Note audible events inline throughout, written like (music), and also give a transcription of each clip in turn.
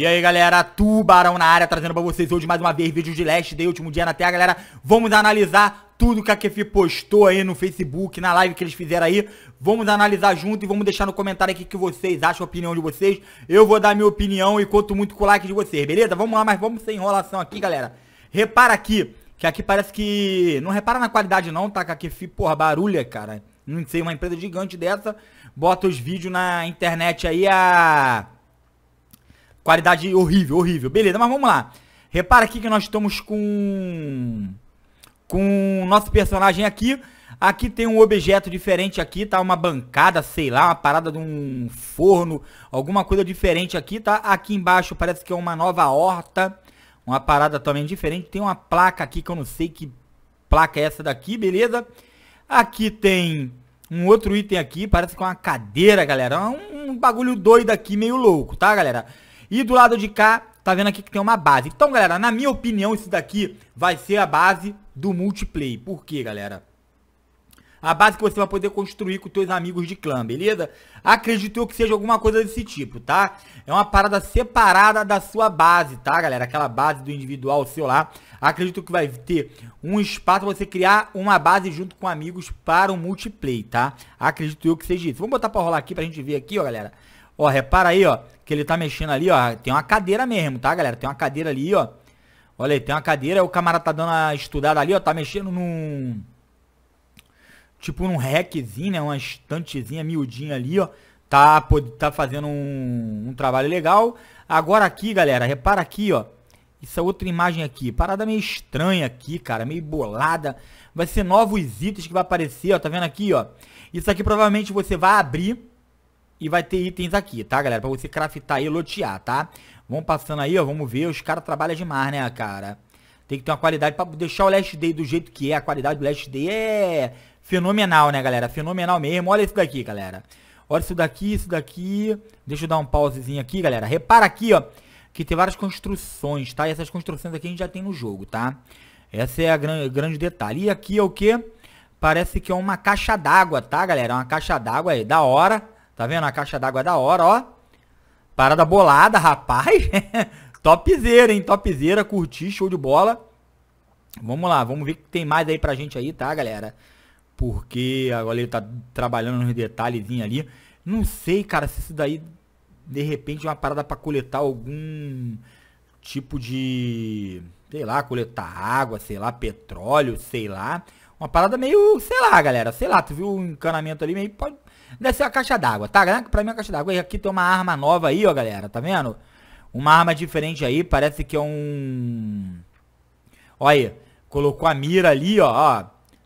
E aí galera, Tubarão na área, trazendo pra vocês hoje mais uma vez vídeo de Last Day, último dia na Terra, galera Vamos analisar tudo que a Kefi postou aí no Facebook, na live que eles fizeram aí Vamos analisar junto e vamos deixar no comentário aqui o que vocês acham, a opinião de vocês Eu vou dar minha opinião e conto muito com o like de vocês, beleza? Vamos lá, mas vamos sem enrolação aqui galera Repara aqui, que aqui parece que... Não repara na qualidade não, tá? Que a Kefi, porra, barulha, cara Não sei, uma empresa gigante dessa Bota os vídeos na internet aí a... Qualidade horrível, horrível. Beleza, mas vamos lá. Repara aqui que nós estamos com... Com o nosso personagem aqui. Aqui tem um objeto diferente aqui, tá? Uma bancada, sei lá, uma parada de um forno. Alguma coisa diferente aqui, tá? Aqui embaixo parece que é uma nova horta. Uma parada também diferente. Tem uma placa aqui que eu não sei que placa é essa daqui, beleza? Aqui tem um outro item aqui, parece que é uma cadeira, galera. É um, um bagulho doido aqui, meio louco, tá, galera? E do lado de cá, tá vendo aqui que tem uma base. Então, galera, na minha opinião, isso daqui vai ser a base do multiplayer. Por quê, galera? A base que você vai poder construir com seus amigos de clã, beleza? Acredito eu que seja alguma coisa desse tipo, tá? É uma parada separada da sua base, tá, galera? Aquela base do individual seu lá. Acredito que vai ter um espaço pra você criar uma base junto com amigos para o multiplayer, tá? Acredito eu que seja isso. Vamos botar pra rolar aqui pra gente ver aqui, ó, galera. Ó, repara aí, ó, que ele tá mexendo ali, ó. Tem uma cadeira mesmo, tá, galera? Tem uma cadeira ali, ó. Olha aí, tem uma cadeira, o camarada tá dando uma estudada ali, ó. Tá mexendo num... Tipo num rackzinho, né? Uma estantezinha miudinha ali, ó. Tá, tá fazendo um, um trabalho legal. Agora aqui, galera, repara aqui, ó. Essa é outra imagem aqui, parada meio estranha aqui, cara, meio bolada. Vai ser novos itens que vai aparecer, ó, tá vendo aqui, ó. Isso aqui provavelmente você vai abrir e vai ter itens aqui, tá, galera? Pra você craftar e lotear, tá? Vamos passando aí, ó. Vamos ver. Os caras trabalham demais, né, cara? Tem que ter uma qualidade pra deixar o Last Day do jeito que é. A qualidade do Last Day é fenomenal, né, galera? Fenomenal mesmo. Olha isso daqui, galera. Olha isso daqui, isso daqui. Deixa eu dar um pausezinho aqui, galera. Repara aqui, ó. Que tem várias construções, tá? E essas construções aqui a gente já tem no jogo, tá? Essa é a gran grande detalhe. E aqui é o que? Parece que é uma caixa d'água, tá, galera? É Uma caixa d'água aí, da hora. Tá vendo? A caixa d'água é da hora, ó. Parada bolada, rapaz. (laughs) topzera, hein? Topzera, curti, show de bola. Vamos lá, vamos ver o que tem mais aí pra gente aí, tá, galera? Porque agora ele tá trabalhando nos detalhezinhos ali. Não sei, cara, se isso daí de repente é uma parada para coletar algum tipo de, sei lá, coletar água, sei lá, petróleo, sei lá. Uma parada meio, sei lá, galera, sei lá, tu viu o encanamento ali meio pode Deve é a caixa d'água, tá? Pra mim é a caixa d'água. E aqui tem uma arma nova aí, ó, galera. Tá vendo? Uma arma diferente aí. Parece que é um... Olha aí. Colocou a mira ali, ó.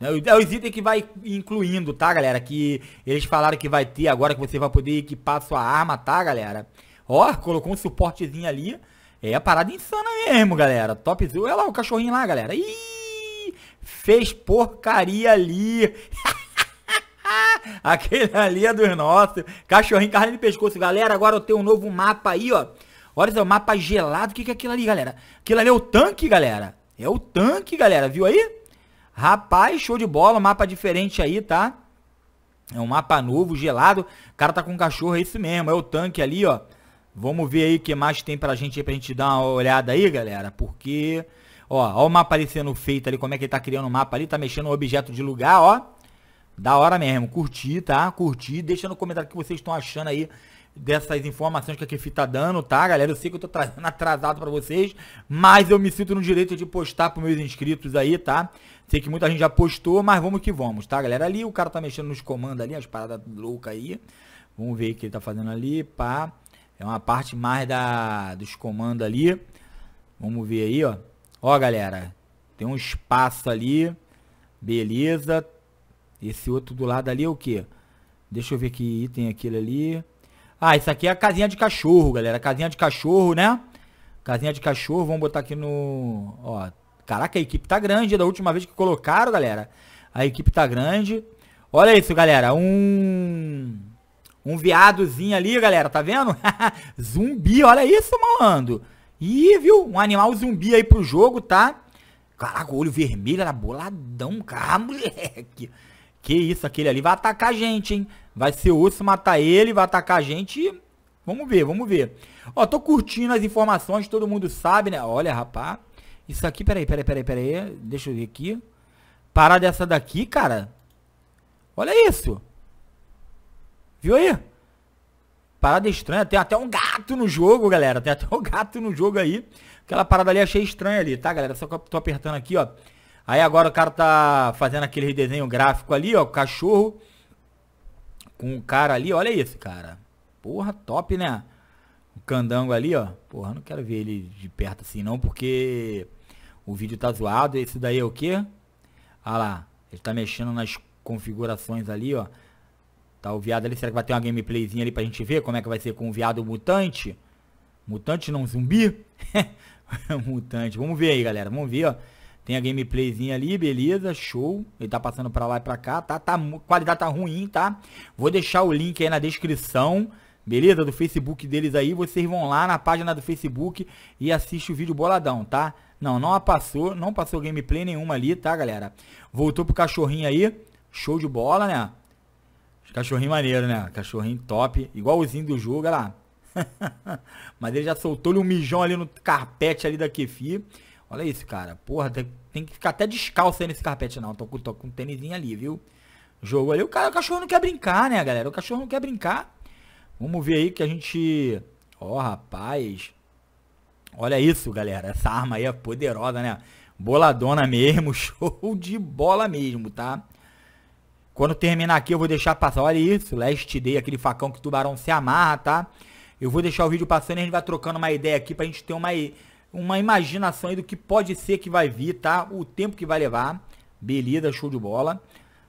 É, é os itens que vai incluindo, tá, galera? Que eles falaram que vai ter agora que você vai poder equipar sua arma, tá, galera? Ó, colocou um suportezinho ali. É a parada insana mesmo, galera. Top Olha lá o cachorrinho lá, galera. Ih! Fez porcaria ali. (laughs) (laughs) Aquele ali é dos nossos. Cachorrinho, carne de pescoço. Galera, agora eu tenho um novo mapa aí, ó. Olha só, mapa gelado. O que, que é aquilo ali, galera? Aquilo ali é o tanque, galera. É o tanque, galera. Viu aí? Rapaz, show de bola. Mapa diferente aí, tá? É um mapa novo, gelado. O cara tá com um cachorro, é isso mesmo. É o tanque ali, ó. Vamos ver aí o que mais tem pra gente aí, pra gente dar uma olhada aí, galera. Porque... Ó, ó o mapa ali sendo feito ali, como é que ele tá criando o mapa ali, tá mexendo o objeto de lugar, ó. Da hora mesmo. Curti, tá? Curti. Deixa no comentário o que vocês estão achando aí dessas informações que a Kefi tá dando, tá, galera? Eu sei que eu tô trazendo (laughs) atrasado para vocês, mas eu me sinto no direito de postar pros meus inscritos aí, tá? Sei que muita gente já postou, mas vamos que vamos, tá, galera? Ali o cara tá mexendo nos comandos ali, as paradas loucas aí. Vamos ver o que ele tá fazendo ali, pá. É uma parte mais da dos comandos ali. Vamos ver aí, ó. Ó, galera, tem um espaço ali. Beleza, esse outro do lado ali é o quê? Deixa eu ver que item é aquele ali. Ah, isso aqui é a casinha de cachorro, galera. Casinha de cachorro, né? Casinha de cachorro, vamos botar aqui no... Ó, caraca, a equipe tá grande da última vez que colocaram, galera. A equipe tá grande. Olha isso, galera. Um... Um veadozinho ali, galera, tá vendo? (laughs) zumbi, olha isso, malandro. Ih, viu? Um animal zumbi aí pro jogo, tá? Caraca, o olho vermelho era boladão, cara, (laughs) moleque. Que isso, aquele ali vai atacar a gente, hein? Vai ser osso matar ele, vai atacar a gente. Vamos ver, vamos ver. Ó, tô curtindo as informações, todo mundo sabe, né? Olha, rapá Isso aqui, peraí, peraí, peraí, peraí. Deixa eu ver aqui. Parar dessa daqui, cara. Olha isso. Viu aí? Parada estranha. Tem até um gato no jogo, galera. Tem até um gato no jogo aí. Aquela parada ali achei estranha ali, tá, galera? Só que eu tô apertando aqui, ó. Aí agora o cara tá fazendo aquele desenho gráfico ali, ó, cachorro com um cara ali, olha isso, cara. Porra, top, né? O candango ali, ó. Porra, não quero ver ele de perto assim não, porque o vídeo tá zoado. Esse daí é o quê? Ah lá, ele tá mexendo nas configurações ali, ó. Tá o viado ali, será que vai ter uma gameplayzinha ali pra gente ver como é que vai ser com o viado mutante? Mutante não, zumbi? (laughs) mutante, vamos ver aí, galera, vamos ver, ó. Tem a gameplayzinha ali, beleza, show. Ele tá passando pra lá e pra cá, tá? tá qualidade tá ruim, tá? Vou deixar o link aí na descrição, beleza? Do Facebook deles aí. Vocês vão lá na página do Facebook e assiste o vídeo boladão, tá? Não, não passou, não passou gameplay nenhuma ali, tá, galera? Voltou pro cachorrinho aí. Show de bola, né? Cachorrinho maneiro, né? Cachorrinho top. Igualzinho do jogo, olha lá. (laughs) Mas ele já soltou-lhe um mijão ali no carpete ali da Kefi. Olha isso, cara. Porra, tem, tem que ficar até descalço aí nesse carpete, não. Tô, tô com um tênisinho ali, viu? Jogo ali. O, cara, o cachorro não quer brincar, né, galera? O cachorro não quer brincar. Vamos ver aí que a gente... Ó, oh, rapaz. Olha isso, galera. Essa arma aí é poderosa, né? Boladona mesmo. (laughs) Show de bola mesmo, tá? Quando terminar aqui, eu vou deixar passar. Olha isso. Last Day, aquele facão que o tubarão se amarra, tá? Eu vou deixar o vídeo passando e a gente vai trocando uma ideia aqui pra gente ter uma uma imaginação aí do que pode ser que vai vir, tá? O tempo que vai levar. Beleza, show de bola.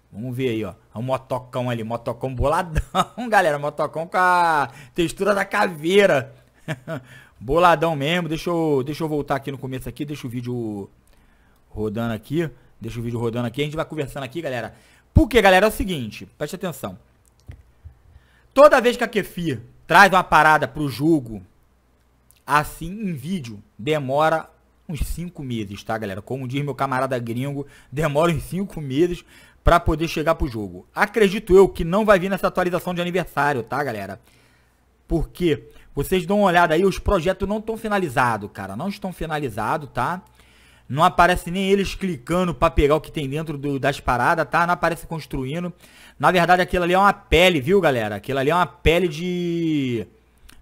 Vamos ver aí, ó. O motocão ali, motocão boladão, (laughs) galera. Motocão com a textura da caveira. (laughs) boladão mesmo. Deixa eu, deixa eu voltar aqui no começo aqui. Deixa o vídeo rodando aqui. Deixa o vídeo rodando aqui. A gente vai conversando aqui, galera. Porque, galera, é o seguinte. Preste atenção. Toda vez que a Kefi traz uma parada pro jogo Assim, em vídeo, demora uns 5 meses, tá, galera? Como diz meu camarada gringo, demora uns 5 meses para poder chegar pro jogo. Acredito eu que não vai vir nessa atualização de aniversário, tá, galera? Porque vocês dão uma olhada aí, os projetos não estão finalizados, cara. Não estão finalizados, tá? Não aparece nem eles clicando para pegar o que tem dentro do, das paradas, tá? Não aparece construindo. Na verdade, aquilo ali é uma pele, viu, galera? Aquilo ali é uma pele de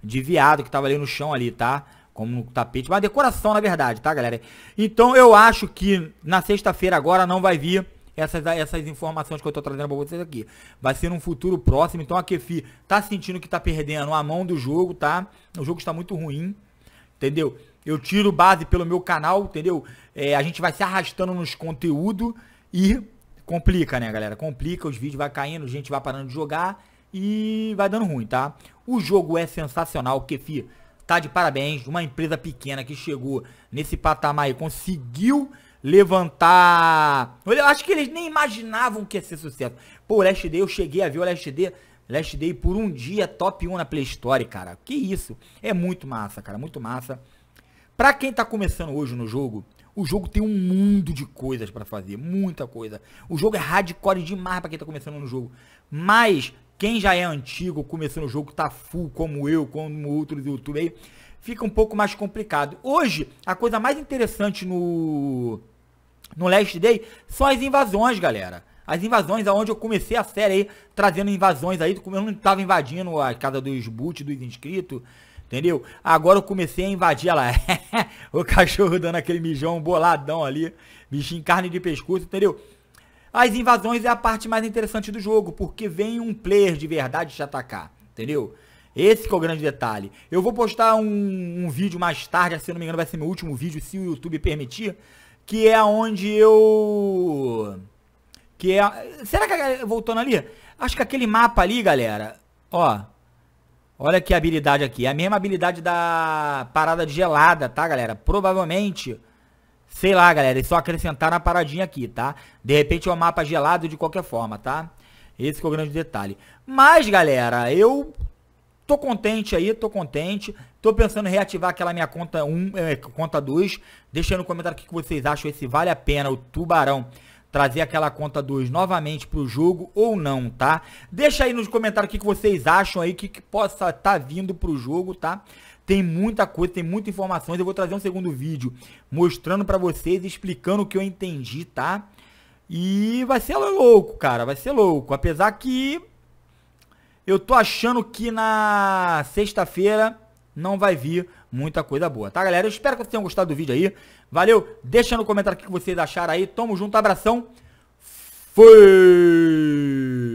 de viado que tava ali no chão ali, tá? Como no tapete, uma decoração na verdade, tá, galera? Então eu acho que na sexta-feira agora não vai vir essas, essas informações que eu tô trazendo pra vocês aqui. Vai ser num futuro próximo, então a Kefi tá sentindo que tá perdendo a mão do jogo, tá? O jogo está muito ruim, entendeu? Eu tiro base pelo meu canal, entendeu? É, a gente vai se arrastando nos conteúdos e complica, né, galera? Complica, os vídeos vai caindo, gente vai parando de jogar e vai dando ruim, tá? O jogo é sensacional, Kefi tá de parabéns, uma empresa pequena que chegou nesse patamar e conseguiu levantar. Eu acho que eles nem imaginavam que ia ser sucesso. Pô, o Last Day, eu cheguei a ver o Last Day, Last Day por um dia top 1 na Play Store, cara. Que isso? É muito massa, cara, muito massa. Pra quem tá começando hoje no jogo, o jogo tem um mundo de coisas para fazer, muita coisa. O jogo é hardcore demais para quem tá começando no jogo. Mas quem já é antigo, começando o jogo, tá full, como eu, como outros YouTube aí, fica um pouco mais complicado. Hoje, a coisa mais interessante no, no Last Day são as invasões, galera. As invasões, aonde eu comecei a série aí, trazendo invasões aí, como eu não tava invadindo a casa dos boot, dos inscritos, entendeu? Agora eu comecei a invadir ela. (laughs) o cachorro dando aquele mijão boladão ali, bichinho carne de pescoço, entendeu? As invasões é a parte mais interessante do jogo, porque vem um player de verdade te atacar, entendeu? Esse é o grande detalhe. Eu vou postar um, um vídeo mais tarde, se não me engano vai ser meu último vídeo, se o YouTube permitir, que é onde eu... Que é... Será que... Voltando ali, acho que aquele mapa ali, galera, ó... Olha que habilidade aqui, é a mesma habilidade da parada de gelada, tá, galera? Provavelmente Sei lá, galera, eles só acrescentaram a paradinha aqui, tá? De repente é um mapa gelado de qualquer forma, tá? Esse que é o grande detalhe. Mas, galera, eu tô contente aí, tô contente. Tô pensando em reativar aquela minha conta 1, um, eh, conta 2. Deixa no comentário o que vocês acham, se vale a pena o Tubarão trazer aquela conta 2 novamente pro jogo ou não, tá? Deixa aí nos comentários o que vocês acham aí, o que, que possa estar tá vindo pro jogo, tá? Tem muita coisa, tem muita informações. Eu vou trazer um segundo vídeo mostrando para vocês, explicando o que eu entendi, tá? E vai ser louco, cara, vai ser louco. Apesar que eu tô achando que na sexta-feira não vai vir muita coisa boa, tá, galera? Eu espero que vocês tenham gostado do vídeo aí. Valeu, deixa no comentário o que vocês acharam aí. Tamo junto, abração. Fui!